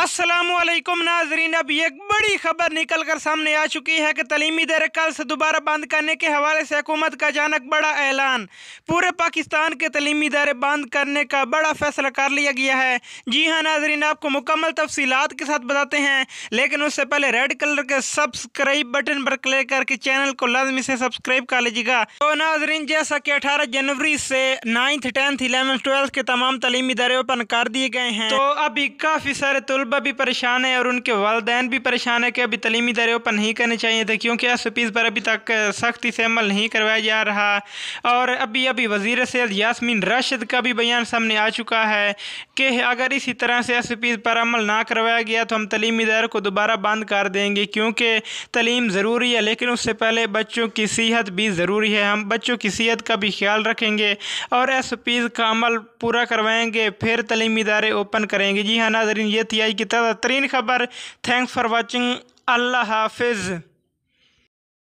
असलम नाजरीन अब एक बड़ी खबर निकल कर सामने आ चुकी है कि तलीमी दर कल से दोबारा बंद करने के हवाले से हुकूमत का अचानक बड़ा ऐलान पूरे पाकिस्तान के तलीमी इदारे बंद करने का बड़ा फैसला कर लिया गया है जी हाँ नाजरीन आपको मुकम्मल तफसीत के साथ बताते हैं लेकिन उससे पहले रेड कलर के सब्सक्राइब बटन पर क्लिक करके चैनल को लाजमी से सब्सक्राइब कर लीजिएगा तो नाजरीन जैसा कि अठारह जनवरी से नाइन्थ टेंथ इलेवंथ ट्वेल्थ के तमाम तलीमी इदारे ओपन कर दिए गए हैं तो अभी काफ़ी सारे तलबा भी परेशान है और उनके वालदेन भी परेशान है कि अभी तलीमी दारे ओपन नहीं करने चाहिए थे क्योंकि एस पीज़ पर अभी तक सख्ती से अमल नहीं करवाया जा रहा और अभी अभी वजीर सेहत यासमीन राशिद का भी बयान सामने आ चुका है कि अगर इसी तरह से एस पीज़ पर अमल ना करवाया गया तो हम तलीमी दार को दोबारा बंद कर देंगे क्योंकि तलीम ज़रूरी है लेकिन उससे पहले बच्चों की सेहत भी ज़रूरी है हम बच्चों की सेहत का भी ख्याल रखेंगे और एस पीज़ का अमल पूरा करवाएँगे फिर तलीमी इदारे ओपन करेंगे जी हाँ नाजरीन ये थी की तरीन खबर थैंक्स फॉर वॉचिंग अल्लाह हाफिज़